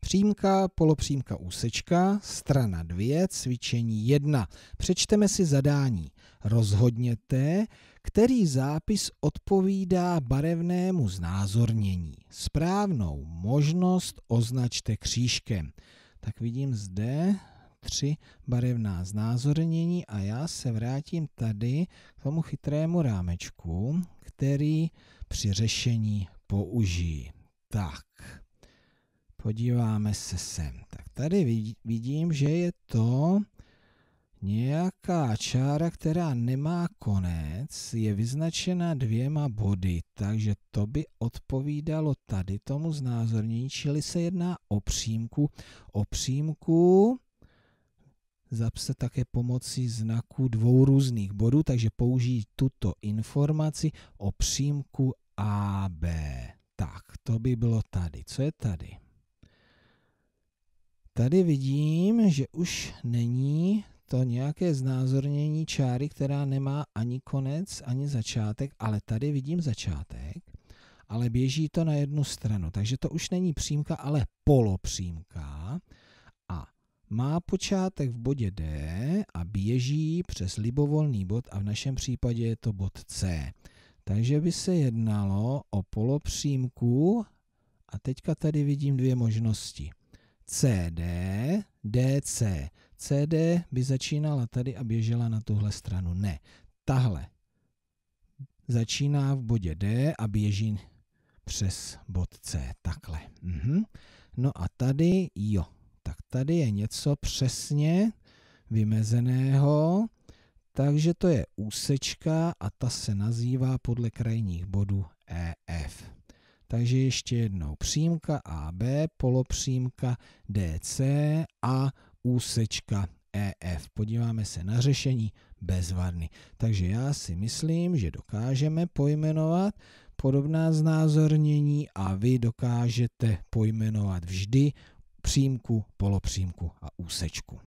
Přímka, polopřímka, úsečka, strana 2, cvičení 1. Přečteme si zadání. Rozhodněte, který zápis odpovídá barevnému znázornění. Správnou možnost označte křížkem. Tak vidím zde tři barevná znázornění a já se vrátím tady k tomu chytrému rámečku, který při řešení použijí. Tak. Podíváme se sem. Tak tady vidím, že je to nějaká čára, která nemá konec, je vyznačena dvěma body, takže to by odpovídalo tady tomu znázornění, čili se jedná o přímku. O přímku zapse také pomocí znaku dvou různých bodů, takže použijí tuto informaci o přímku AB. Tak, to by bylo tady. Co je tady? Tady vidím, že už není to nějaké znázornění čáry, která nemá ani konec, ani začátek, ale tady vidím začátek, ale běží to na jednu stranu. Takže to už není přímka, ale polopřímka a má počátek v bodě D a běží přes libovolný bod a v našem případě je to bod C. Takže by se jednalo o polopřímku a teďka tady vidím dvě možnosti. CD, DC. CD by začínala tady a běžela na tuhle stranu. Ne, tahle začíná v bodě D a běží přes bod C, takhle. Mhm. No a tady, jo, tak tady je něco přesně vymezeného, takže to je úsečka a ta se nazývá podle krajních bodů EF. Takže ještě jednou přímka AB, polopřímka DC a úsečka EF. Podíváme se na řešení bezvadný. Takže já si myslím, že dokážeme pojmenovat podobná znázornění a vy dokážete pojmenovat vždy přímku, polopřímku a úsečku.